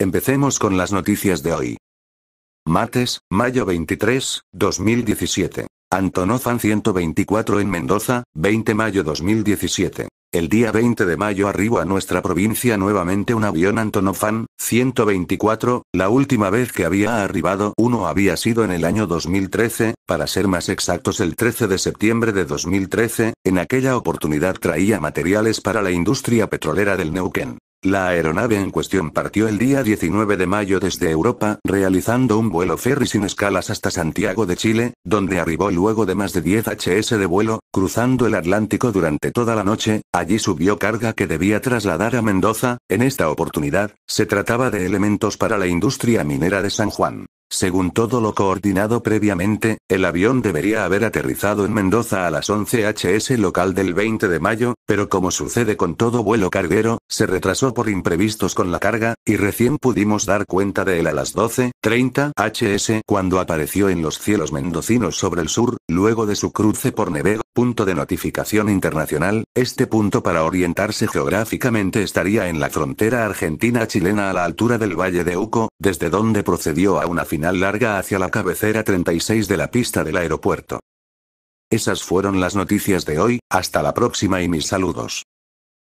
Empecemos con las noticias de hoy. Mates, mayo 23, 2017. Antonofan 124 en Mendoza, 20 mayo 2017. El día 20 de mayo arribó a nuestra provincia nuevamente un avión Antonofan 124, la última vez que había arribado uno había sido en el año 2013, para ser más exactos el 13 de septiembre de 2013, en aquella oportunidad traía materiales para la industria petrolera del Neuquén. La aeronave en cuestión partió el día 19 de mayo desde Europa, realizando un vuelo ferry sin escalas hasta Santiago de Chile, donde arribó luego de más de 10 HS de vuelo, cruzando el Atlántico durante toda la noche, allí subió carga que debía trasladar a Mendoza, en esta oportunidad, se trataba de elementos para la industria minera de San Juan. Según todo lo coordinado previamente, el avión debería haber aterrizado en Mendoza a las 11 HS local del 20 de mayo, pero como sucede con todo vuelo carguero, se retrasó por imprevistos con la carga, y recién pudimos dar cuenta de él a las 12.30 HS cuando apareció en los cielos mendocinos sobre el sur, luego de su cruce por Nevego, punto de notificación internacional, este punto para orientarse geográficamente estaría en la frontera argentina-chilena a la altura del Valle de Uco, desde donde procedió a una final larga hacia la cabecera 36 de la pista del aeropuerto. Esas fueron las noticias de hoy, hasta la próxima y mis saludos.